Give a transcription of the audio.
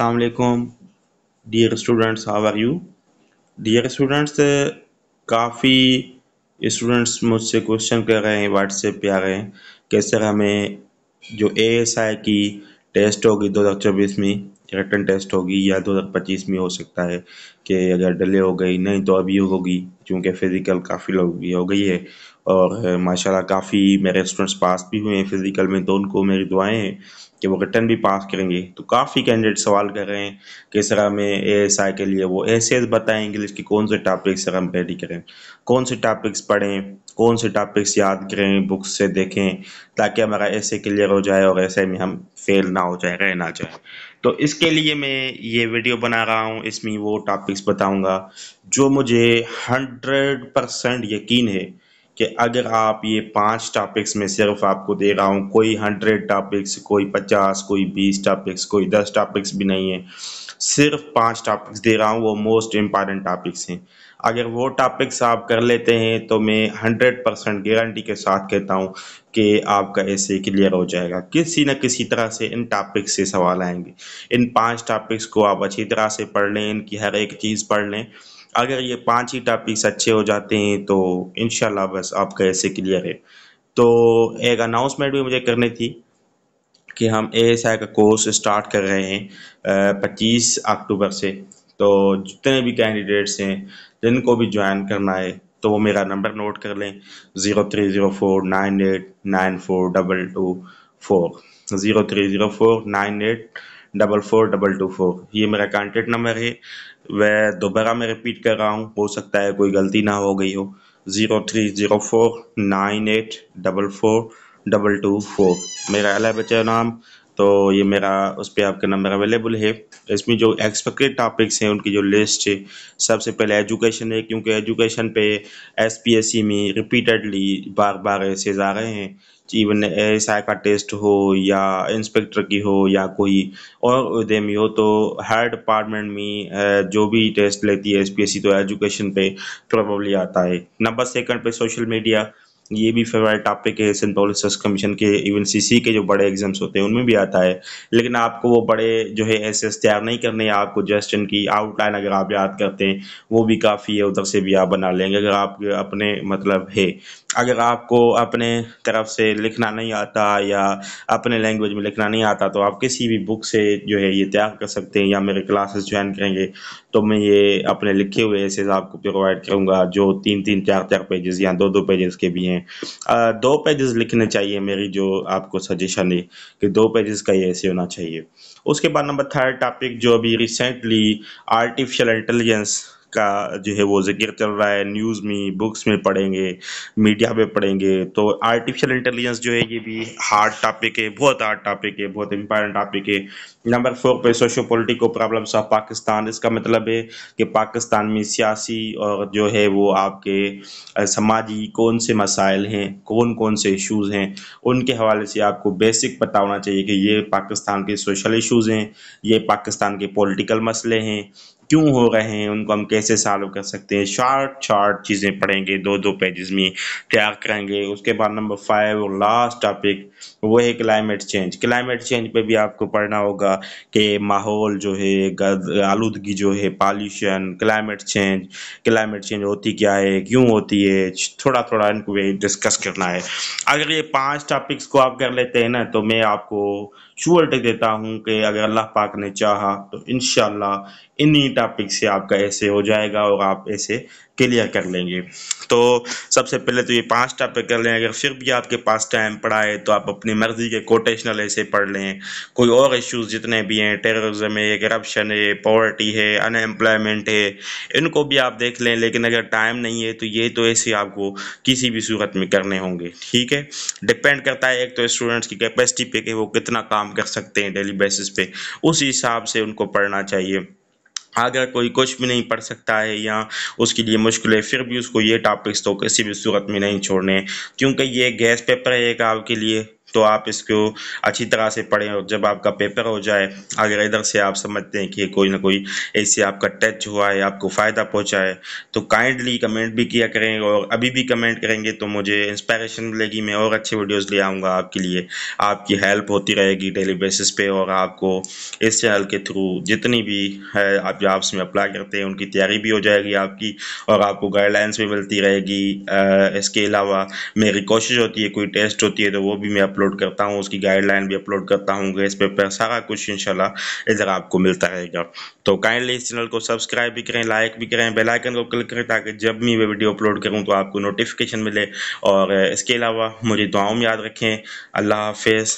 अलकुम dear students how are you dear students काफ़ी students मुझसे question कर रहे हैं व्हाट्सएप पे आ रहे हैं कि सर हमें जो ए एस आई की टेस्ट होगी 2024 में रिटर्न टेस्ट होगी या 2025 में हो सकता है कि अगर डिले हो गई नहीं तो अभी होगी क्योंकि फ़िज़िकल काफ़ी लोग हो गई है और माशाल्लाह काफ़ी मेरे स्टूडेंट्स पास भी हुए हैं फ़िज़िकल में तो उनको मेरी दुआएं हैं कि वो रिटर्न भी पास करेंगे तो काफ़ी कैंडिडेट सवाल कर रहे हैं कि सर हमें ए के लिए वो ऐसे बताएं इंग्लिश के कौन से टॉपिक्स सर हम रेडी करें कौन से टॉपिक्स पढ़ें कौन से टॉपिक्स याद करें बुक्स से देखें ताकि हमारा ऐसे क्लियर हो जाए और ऐसे में हम फेल ना हो जाए रह ना जाए तो इसके लिए मैं ये वीडियो बना रहा हूँ इसमें वो टॉपिक्स बताऊँगा जो मुझे हंड्रेड परसेंट यकीन है कि अगर आप ये पांच टॉपिक्स में सिर्फ आपको दे रहा हूँ कोई हंड्रेड टॉपिक्स कोई पचास कोई बीस टॉपिक्स कोई दस टॉपिक्स भी नहीं है सिर्फ पांच टॉपिक्स दे रहा हूँ वो मोस्ट इम्पॉर्टेंट टॉपिक्स हैं अगर वो टॉपिक्स आप कर लेते हैं तो मैं हंड्रेड परसेंट गारंटी के साथ कहता हूँ कि आपका ऐसे क्लियर हो जाएगा किसी न किसी तरह से इन टॉपिक्स से सवाल आएंगे इन पांच टॉपिक्स को आप अच्छी तरह से पढ़ लें इनकी हर एक चीज़ पढ़ लें अगर ये पांच ही टॉपिक्स अच्छे हो जाते हैं तो इन बस आपका ऐसे क्लियर है तो एक अनाउंसमेंट भी मुझे करनी थी कि हम ए का कोर्स स्टार्ट कर रहे हैं पच्चीस अक्टूबर से तो जितने भी कैंडिडेट्स हैं जिनको भी ज्वाइन करना है तो वो मेरा नंबर नोट कर लें zero three zero four nine eight nine four double two four zero three zero four nine eight double four double two four ये मेरा कॉन्टेक्ट नंबर है वह दोबारा मैं रिपीट कर रहा हूँ हो सकता है कोई गलती ना हो गई हो zero three zero four nine eight double four double two four मेरा अला बच्चा नाम तो ये मेरा उस पर आपका नंबर अवेलेबल है इसमें जो एक्सपेक्टेड टॉपिक्स हैं उनकी जो लिस्ट है सबसे पहले एजुकेशन है क्योंकि एजुकेशन पे एस पी एस सी में रिपीटेडली बार बार ऐसे जा रहे हैं इवन एस आई का टेस्ट हो या इंस्पेक्टर की हो या कोई और उदे में हो तो हर डिपार्टमेंट में जो भी टेस्ट लेती है एस पी एस सी तो एजुकेशन पे प्रॉब्लली आता है नंबर सेकंड पे सोशल मीडिया ये भी फेवरेट टॉपिक है सेंट्रल रिसर्च कमीशन के इवन सीसी के जो बड़े एग्जाम्स होते हैं उनमें भी आता है लेकिन आपको वो बड़े जो है ऐसे तैयार नहीं करने आपको जस्ट इनकी आउटलाइन अगर आप याद करते हैं वो भी काफ़ी है उधर से भी आप बना लेंगे अगर आप अपने मतलब है अगर आपको अपने तरफ से लिखना नहीं आता या अपने लैंग्वेज में लिखना नहीं आता तो आप किसी भी बुक से जो है ये तैयार कर सकते हैं या मेरे क्लासेस ज्वाइन करेंगे तो मैं ये अपने लिखे हुए ऐसे आपको प्रोवाइड करूँगा जो तीन तीन चार चार पेजेस या दो दो पेजेस के भी हैं हैं दो पेजेस लिखने चाहिए मेरी जो आपको सजेशन है कि दो पेजेस का ये ऐसे होना चाहिए उसके बाद नंबर थर्ड टॉपिक जो अभी रिसेंटली आर्टिफिशियल इंटेलिजेंस का जो है वो जिक्र चल रहा है न्यूज़ में बुक्स में पढ़ेंगे मीडिया में पढ़ेंगे तो आर्टिफिशियल इंटेलिजेंस जो है ये भी हार्ड टॉपिक है बहुत हार्ड टॉपिक है बहुत इंपॉर्टेंट टॉपिक है नंबर फोर पे socio politico problems of Pakistan इसका मतलब है कि पाकिस्तान में सियासी और जो है वो आपके समाजी कौन से मसाइल हैं कौन कौन से इशूज़ हैं उनके हवाले से आपको बेसिक पता होना चाहिए कि ये पाकिस्तान के सोशल इशूज़ हैं ये पाकिस्तान के पोलिटिकल मसले हैं क्यों हो रहे हैं उनको हम कैसे सॉल्व कर सकते हैं शॉर्ट शॉर्ट चीज़ें पढ़ेंगे दो दो पेजेस में तैयार करेंगे उसके बाद नंबर फाइव और लास्ट टॉपिक वो है क्लाइमेट चेंज क्लाइमेट चेंज पे भी आपको पढ़ना होगा कि माहौल जो है आलूदगी जो है pollution climate change climate change होती क्या है क्यों होती है थोड़ा थोड़ा इनको डिस्कस करना है अगर ये पाँच टॉपिक्स को आप कर लेते हैं ना तो मैं आपको श्योरिटी देता हूँ कि अगर अल्लाह पाक ने चाहा तो इन इन्हीं टॉपिक से आपका ऐसे हो जाएगा और आप ऐसे क्लियर कर लेंगे तो सबसे पहले तो ये पांच टॉपिक कर लें अगर फिर भी आपके पास टाइम पड़ा है तो आप अपनी मर्ज़ी के कोटेशनल ऐसे पढ़ लें कोई और इश्यूज़ जितने भी हैं टेररिज्म है करप्शन है पॉवर्टी है अनएम्प्लॉयमेंट है इनको भी आप देख लें लेकिन अगर टाइम नहीं है तो ये तो ऐसे आपको किसी भी सूरत में करने होंगे ठीक है डिपेंड करता है एक तो स्टूडेंट्स की कैपेसिटी पे कि वो कितना काम कर सकते हैं डेली बेसिस पे उस हिसाब से उनको पढ़ना चाहिए अगर कोई कुछ भी नहीं पढ़ सकता है या उसके लिए मुश्किल है फिर भी उसको ये टॉपिक्स तो किसी भी सूरत में नहीं छोड़ने क्योंकि ये गैस पेपर है एक आपके लिए तो आप इसको अच्छी तरह से पढ़ें और जब आपका पेपर हो जाए अगर इधर से आप समझते हैं कि कोई ना कोई इससे आपका टच हुआ है आपको फ़ायदा पहुंचा है तो काइंडली कमेंट भी किया करें और अभी भी कमेंट करेंगे तो मुझे इंस्पायरेशन मिलेगी मैं और अच्छे वीडियोस ले आऊँगा आपके लिए आपकी हेल्प होती रहेगी डेली बेसिस पे और आपको इस चैनल के थ्रू जितनी भी है आप जॉब्स में अप्लाई करते हैं उनकी तैयारी भी हो जाएगी आपकी और आपको गाइडलाइंस भी मिलती रहेगी इसके अलावा मेरी कोशिश होती है कोई टेस्ट होती है तो वो भी मैं अपलोड अपलोड करता हूँ उसकी गाइडलाइन भी अपलोड करता हूँ इस पेपर सारा कुछ इनशाला इधर आपको मिलता रहेगा तो काइंडली इस चैनल को सब्सक्राइब भी करें लाइक भी करें बेलाइकन को क्लिक करें ताकि जब भी मैं वीडियो अपलोड करूँ तो आपको नोटिफिकेशन मिले और इसके अलावा मुझे दुआओं में याद रखें अल्लाह हाफिज़